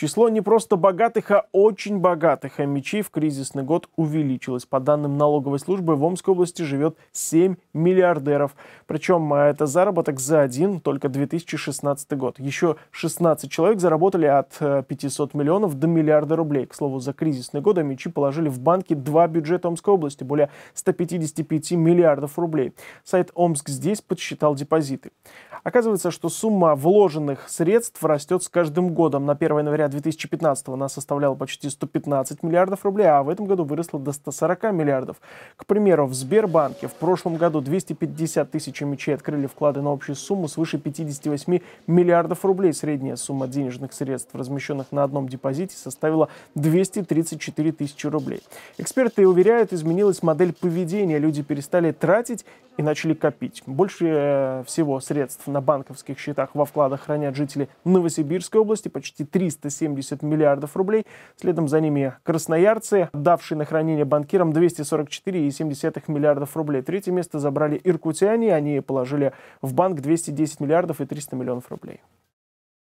Число не просто богатых, а очень богатых хомячей а в кризисный год увеличилось. По данным налоговой службы, в Омской области живет 7 миллиардеров. Причем а, это заработок за один только 2016 год. Еще 16 человек заработали от 500 э, миллионов до миллиарда рублей. К слову, за кризисный год мечи положили в банки два бюджета Омской области, более 155 миллиардов рублей. Сайт Омск здесь подсчитал депозиты. Оказывается, что сумма вложенных средств растет с каждым годом. На 1 января 2015 она составляла почти 115 миллиардов рублей, а в этом году выросла до 140 миллиардов. К примеру, в Сбербанке в прошлом году 250 тысяч мечей открыли вклады на общую сумму свыше 58 миллиардов рублей. Средняя сумма денежных средств, размещенных на одном депозите, составила 234 тысячи рублей. Эксперты уверяют, изменилась модель поведения. Люди перестали тратить и начали копить. Больше э, всего средств на банковских счетах во вкладах хранят жители Новосибирской области, почти 370 270 миллиардов рублей. Следом за ними красноярцы, давшие на хранение банкирам 244,7 миллиардов рублей. Третье место забрали иркутяне, они положили в банк 210 миллиардов и 300 миллионов рублей.